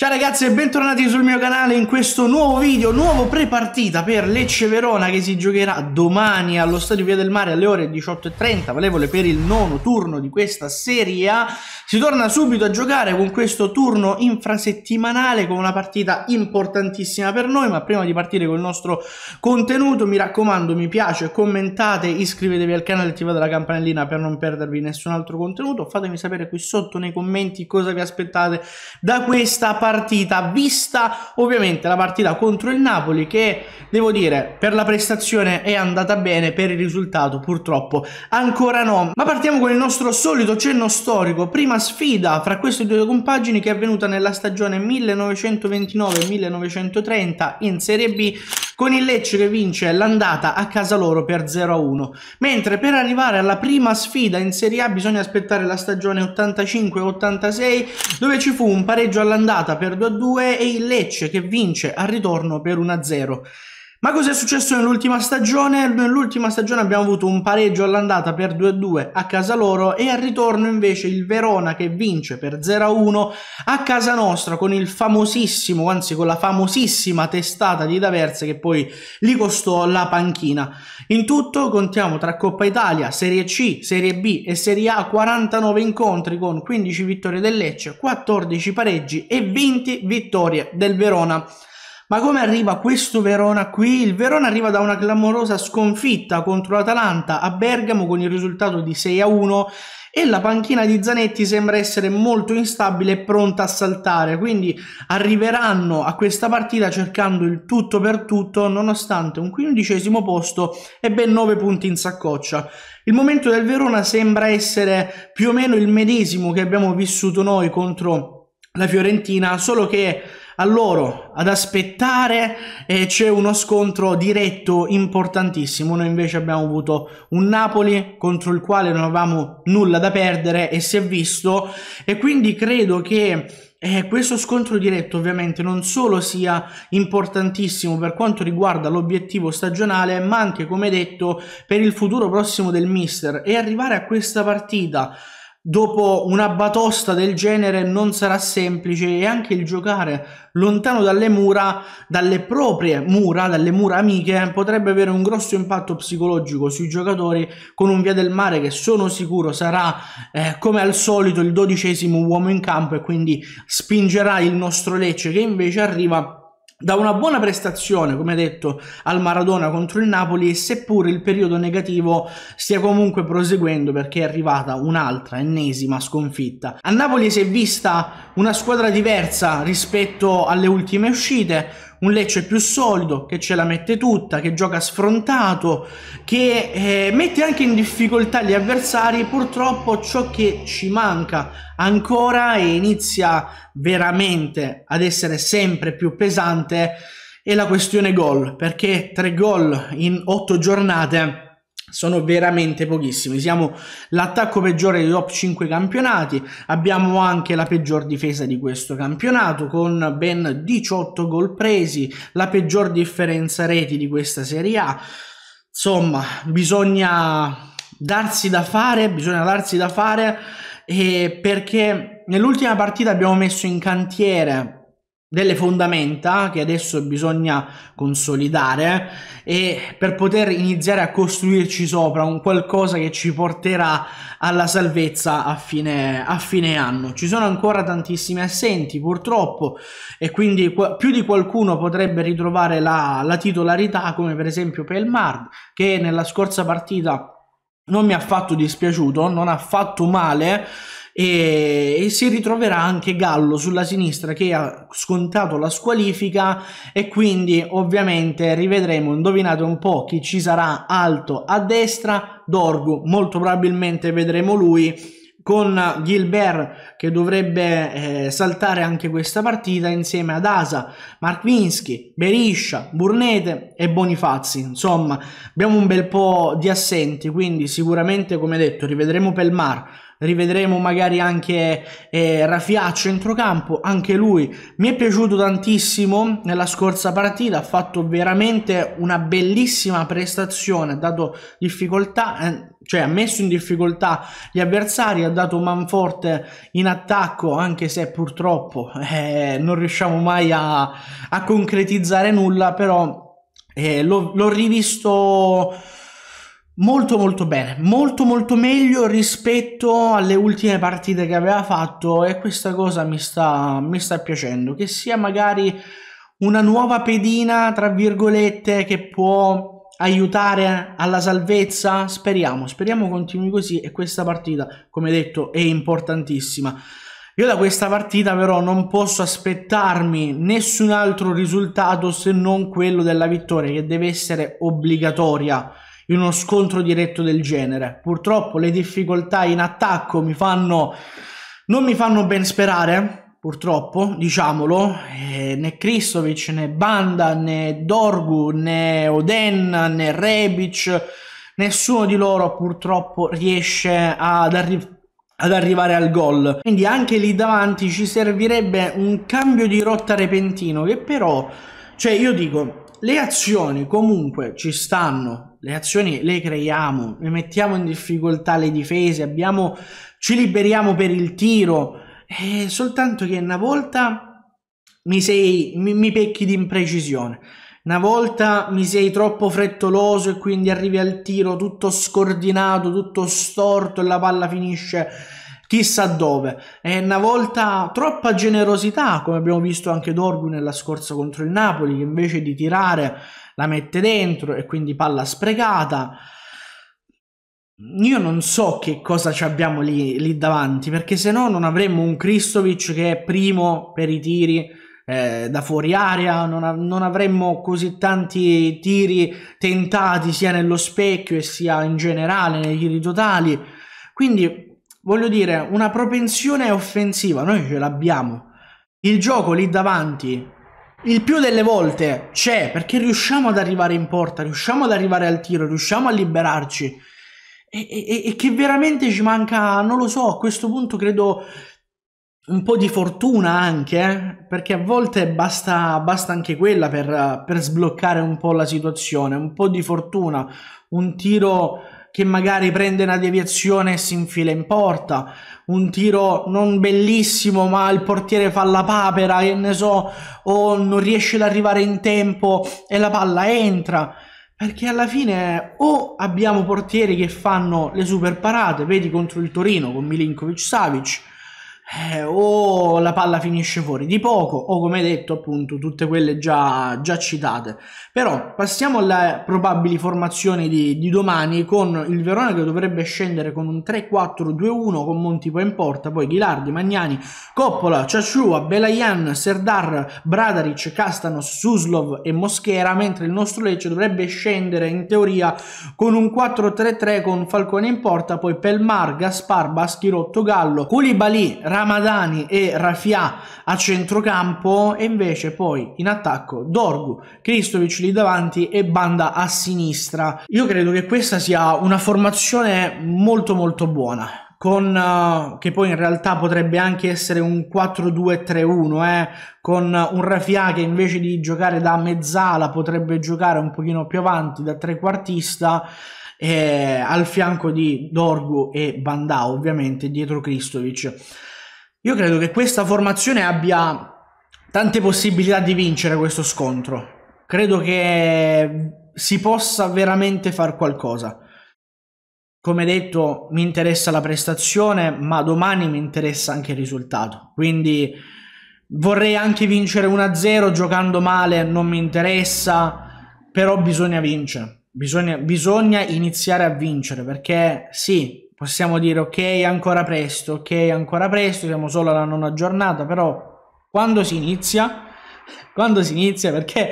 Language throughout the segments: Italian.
Ciao ragazzi e bentornati sul mio canale in questo nuovo video, nuovo prepartita per Lecce Verona che si giocherà domani allo Stadio Via del Mare alle ore 18.30, valevole per il nono turno di questa Serie A. Si torna subito a giocare con questo turno infrasettimanale con una partita importantissima per noi, ma prima di partire con il nostro contenuto mi raccomando mi piace, commentate, iscrivetevi al canale attivate la campanellina per non perdervi nessun altro contenuto, fatemi sapere qui sotto nei commenti cosa vi aspettate da questa partita partita vista ovviamente la partita contro il Napoli che devo dire per la prestazione è andata bene per il risultato purtroppo ancora no ma partiamo con il nostro solito cenno storico prima sfida fra queste due compagini che è avvenuta nella stagione 1929-1930 in Serie B con il Lecce che vince l'andata a casa loro per 0-1, mentre per arrivare alla prima sfida in Serie A bisogna aspettare la stagione 85-86 dove ci fu un pareggio all'andata per 2-2 e il Lecce che vince al ritorno per 1-0. Ma cos'è successo nell'ultima stagione? Nell'ultima stagione abbiamo avuto un pareggio all'andata per 2-2 a casa loro e al ritorno invece il Verona che vince per 0-1 a casa nostra con il famosissimo, anzi con la famosissima testata di Daverse che poi gli costò la panchina. In tutto contiamo tra Coppa Italia, Serie C, Serie B e Serie A 49 incontri con 15 vittorie del Lecce, 14 pareggi e 20 vittorie del Verona. Ma come arriva questo Verona qui? Il Verona arriva da una clamorosa sconfitta contro l'Atalanta a Bergamo con il risultato di 6 a 1 e la panchina di Zanetti sembra essere molto instabile e pronta a saltare, quindi arriveranno a questa partita cercando il tutto per tutto, nonostante un quindicesimo posto e ben 9 punti in saccoccia. Il momento del Verona sembra essere più o meno il medesimo che abbiamo vissuto noi contro la Fiorentina, solo che a loro ad aspettare e c'è uno scontro diretto importantissimo. Noi invece abbiamo avuto un Napoli contro il quale non avevamo nulla da perdere e si è visto e quindi credo che eh, questo scontro diretto ovviamente non solo sia importantissimo per quanto riguarda l'obiettivo stagionale ma anche come detto per il futuro prossimo del mister e arrivare a questa partita dopo una batosta del genere non sarà semplice e anche il giocare lontano dalle mura, dalle proprie mura, dalle mura amiche, potrebbe avere un grosso impatto psicologico sui giocatori con un Via del Mare che sono sicuro sarà eh, come al solito il dodicesimo uomo in campo e quindi spingerà il nostro Lecce che invece arriva da una buona prestazione, come detto, al Maradona contro il Napoli, seppur il periodo negativo stia comunque proseguendo perché è arrivata un'altra, ennesima sconfitta. A Napoli si è vista una squadra diversa rispetto alle ultime uscite, un Lecce più solido, che ce la mette tutta, che gioca sfrontato, che eh, mette anche in difficoltà gli avversari, purtroppo ciò che ci manca ancora e inizia veramente ad essere sempre più pesante è la questione gol, perché tre gol in otto giornate sono veramente pochissimi. Siamo l'attacco peggiore dei top 5 campionati. Abbiamo anche la peggior difesa di questo campionato, con ben 18 gol presi, la peggior differenza reti di questa Serie A. Insomma, bisogna darsi da fare, bisogna darsi da fare eh, perché nell'ultima partita abbiamo messo in cantiere delle fondamenta che adesso bisogna consolidare e per poter iniziare a costruirci sopra un qualcosa che ci porterà alla salvezza a fine, a fine anno. Ci sono ancora tantissimi assenti purtroppo e quindi più di qualcuno potrebbe ritrovare la, la titolarità come per esempio Pelmard che nella scorsa partita non mi ha affatto dispiaciuto, non ha fatto male e, e si ritroverà anche Gallo sulla sinistra che ha scontato la squalifica e quindi ovviamente rivedremo, indovinate un po' chi ci sarà alto a destra, Dorgu, molto probabilmente vedremo lui con Gilbert che dovrebbe eh, saltare anche questa partita insieme ad Asa, Markvinsky, Beriscia, Burnete e Bonifazzi. Insomma, abbiamo un bel po' di assenti, quindi sicuramente, come detto, rivedremo Pelmar, rivedremo magari anche eh, Rafia a centrocampo, anche lui mi è piaciuto tantissimo nella scorsa partita, ha fatto veramente una bellissima prestazione, ha dato difficoltà, eh, cioè ha messo in difficoltà gli avversari, ha dato manforte in attacco, anche se purtroppo eh, non riusciamo mai a, a concretizzare nulla, però eh, l'ho rivisto molto molto bene, molto molto meglio rispetto alle ultime partite che aveva fatto e questa cosa mi sta, mi sta piacendo, che sia magari una nuova pedina, tra virgolette, che può aiutare alla salvezza? Speriamo, speriamo continui così e questa partita, come detto, è importantissima. Io da questa partita però non posso aspettarmi nessun altro risultato se non quello della vittoria che deve essere obbligatoria in uno scontro diretto del genere. Purtroppo le difficoltà in attacco mi fanno, non mi fanno ben sperare, purtroppo, diciamolo, eh, né Kristovic, né Banda, né Dorgu, né Oden, né Rebic, nessuno di loro purtroppo riesce ad arrivare ad arrivare al gol. Quindi anche lì davanti ci servirebbe un cambio di rotta repentino che però, cioè io dico, le azioni comunque ci stanno, le azioni le creiamo, le mettiamo in difficoltà le difese, abbiamo, ci liberiamo per il tiro, è soltanto che una volta mi, sei, mi, mi pecchi di imprecisione, una volta mi sei troppo frettoloso e quindi arrivi al tiro tutto scordinato, tutto storto e la palla finisce chissà dove. E una volta troppa generosità, come abbiamo visto anche Dorgu nella scorsa contro il Napoli, che invece di tirare la mette dentro e quindi palla sprecata. Io non so che cosa ci abbiamo lì, lì davanti, perché se no non avremmo un Kristovic che è primo per i tiri eh, da fuori area, non, av- non, avremmo così tanti tiri tentati sia nello specchio e sia in generale nei tiri totali. Quindi voglio dire, una propensione offensiva noi ce l'abbiamo. Il gioco lì davanti il più delle volte c'è perché riusciamo ad arrivare in porta, riusciamo ad arrivare al tiro, riusciamo a liberarci. E, e, e, che veramente ci manca, non lo so, a questo punto credo un po' di fortuna anche, eh? perché a volte basta, basta anche quella per, per sbloccare un po' la situazione, un po' di fortuna, un tiro che magari prende una deviazione e si infila in porta, un tiro non bellissimo ma il portiere fa la papera, e ne so, o non riesce ad arrivare in tempo e la palla entra. Perché alla fine o abbiamo portieri che fanno le super parate, vedi contro il Torino con Milinkovic Savic, eh, o la palla finisce fuori di poco o come detto appunto tutte quelle già, già citate. Però passiamo alle probabili formazioni di, di, domani con il Verona che dovrebbe scendere con un 3-4-2-1 con Monti poi in porta, poi Ghilardi, Magnani, Coppola, Ciasciua, Belayan, Serdar, Bradaric, Castano, Suslov e Moschera, mentre il nostro Lecce dovrebbe scendere in teoria con un 4-3-3 con Falcone in porta, poi Pelmar, Gaspar, Baschirotto, Gallo, Koulibaly, Ramadani e Rafia a centrocampo e invece poi in attacco Dorgu, Kristovic lì davanti e Banda a sinistra. Io credo che questa sia una formazione molto molto buona. Con, uh, che poi in realtà potrebbe anche essere un 4-2-3-1, eh, con un Rafia che invece di giocare da mezzala potrebbe giocare un pochino più avanti da trequartista, eh, al fianco di Dorgu e Bandà ovviamente dietro Kristovic. Io credo che questa formazione abbia tante possibilità di vincere questo scontro. Credo che si possa veramente far qualcosa. Come detto, mi interessa la prestazione, ma domani mi interessa anche il risultato. Quindi vorrei anche vincere 1-0 giocando male, non mi interessa, però bisogna vincere. Bisogna, bisogna iniziare a vincere perché sì, possiamo dire ok ancora presto, ok ancora presto, siamo solo alla nona giornata, però quando si inizia? Quando si inizia? Perché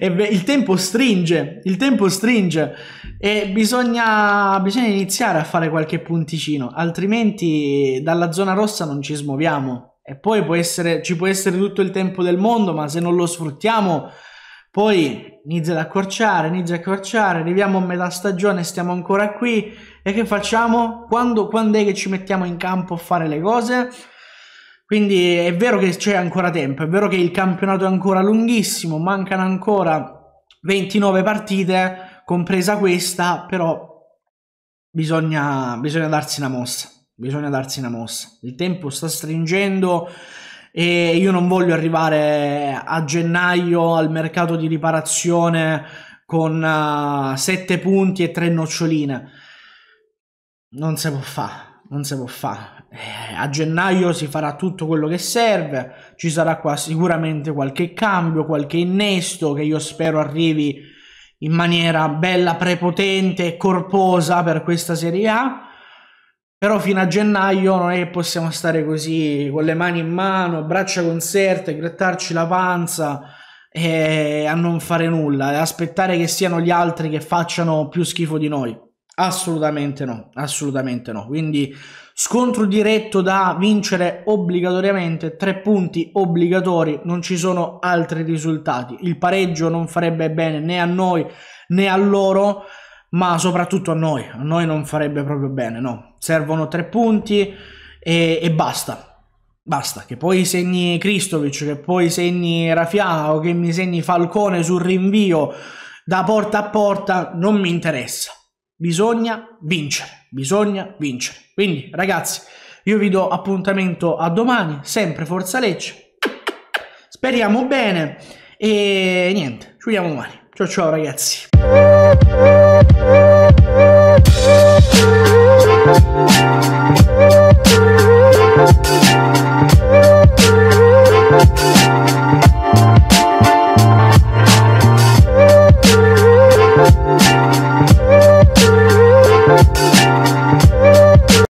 il tempo stringe, il tempo stringe e bisogna, bisogna iniziare a fare qualche punticino, altrimenti dalla zona rossa non ci smuoviamo. E poi può essere, ci può essere tutto il tempo del mondo, ma se non lo sfruttiamo poi inizia ad accorciare, inizia a accorciare, arriviamo a metà stagione, stiamo ancora qui. E che facciamo? Quando, quando è che ci mettiamo in campo a fare le cose? Quindi è vero che c'è ancora tempo, è vero che il campionato è ancora lunghissimo, mancano ancora 29 partite, compresa questa, però bisogna, bisogna darsi una mossa, bisogna darsi una mossa. Il tempo sta stringendo, e io non voglio arrivare a gennaio al mercato di riparazione con uh, eh, 7 punti e tre noccioline. Non si può fare, non si può fare. Eh, a gennaio si farà tutto quello che serve, ci sarà qua sicuramente qualche cambio, qualche innesto che io spero arrivi in maniera bella, prepotente e corposa per questa Serie A però fino a gennaio non è che possiamo stare così con le mani in mano, braccia conserte, grattarci la panza e a non fare nulla, e aspettare che siano gli altri che facciano più schifo di noi. Assolutamente no, assolutamente no. Quindi scontro diretto da vincere obbligatoriamente, tre punti obbligatori, non ci sono altri risultati. Il pareggio non farebbe bene né a noi né a loro ma soprattutto a noi, a noi non farebbe proprio bene, no. Servono tre punti e, e basta. Basta, che poi segni Kristovic, che poi segni Rafia o che mi segni Falcone sul rinvio da porta a porta, non mi interessa. Bisogna vincere, bisogna vincere. Quindi ragazzi, io vi do appuntamento a domani, sempre Forza Lecce. Speriamo bene e niente, ci vediamo domani. Ciao ciao ragazzi. Oh, oh,